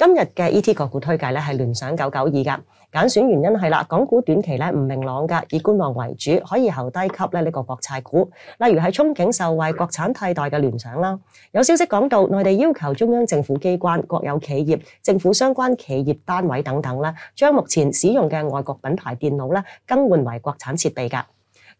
今日嘅 E T 个股推介咧系联想九九二噶，拣选原因系啦，港股短期咧唔明朗噶，以观望为主，可以候低级咧呢个国债股，例如系憧憬受惠國產替代嘅联想啦。有消息讲到，內地要求中央政府機關、國有企業、政府相關企業單位等等啦，將目前使用嘅外國品牌電腦咧，更換為國產設備噶。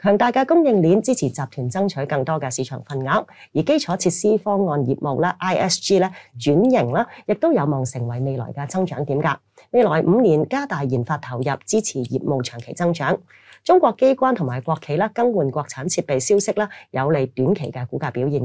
強大嘅供應鏈支持集團爭取更多嘅市場份額，而基礎設施方案業務咧，ISG 咧轉型啦，亦都有望成為未來嘅增長點㗎。未來五年加大研發投入，支持業務長期增長。中國機關同埋國企更換國產設備消息啦，有利短期嘅股價表現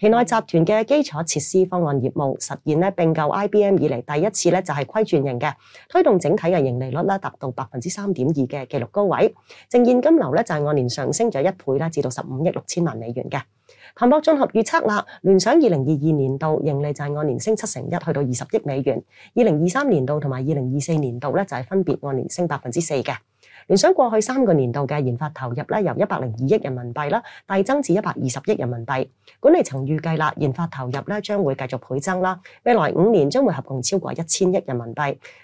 旗内集團嘅基礎設施方案業務實現咧並購 IBM 以嚟第一次咧就係亏轉型嘅，推動整體嘅盈利率咧達到百分之三點二嘅紀錄高位，淨現金流咧就按年上升咗一倍啦，至到十五億六千萬美元嘅。彭博综合预测啦，联想二零二二年度盈利就系按年升七成一，去到二十亿美元。二零二三年度同埋二零二四年度咧，就系分别按年升百分之四嘅。联想过去三个年度嘅研发投入咧，由一百零二亿人民币啦，递增至一百二十亿人民币。管理层预计啦，研发投入咧将会继续倍增啦。未来五年将会合共超过一千亿人民币，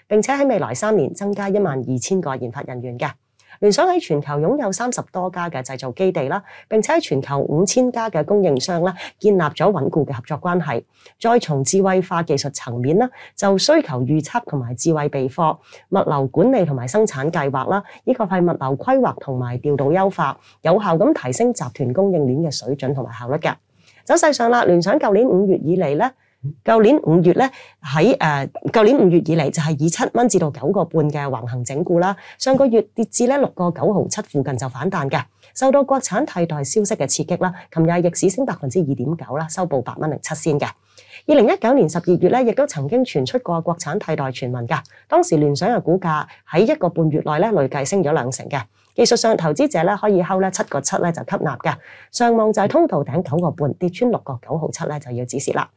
并且喺未来三年增加一万二千个研发人员嘅。聯想喺全球擁有三十多家嘅製造基地啦，並且喺全球五千家嘅供應商啦，建立咗穩固嘅合作關係。再從智慧化技術層面啦，就需求預測同埋智慧備貨、物流管理同埋生產計劃啦，依個係物流規劃同埋調度優化，有效咁提升集團供應鏈嘅水準同埋效率嘅。走勢上啦，聯想舊年五月以嚟咧。舊年五月咧，喺誒舊年五月以嚟就係以七蚊至到九個半嘅橫行整固啦。上個月跌至咧六個九毫七附近就反彈嘅，受到國產替代消息嘅刺激啦。琴日逆市升百分之二點九啦，收報八蚊零七仙嘅。二零一九年十二月咧，亦都曾經傳出過國產替代傳聞噶。當時聯想嘅股價喺一個半月內咧累計升咗兩成嘅。技術上，投資者咧可以睺咧七個七咧就吸納嘅，上望就係通道頂九個半，跌穿六個九毫七咧就要止蝕啦。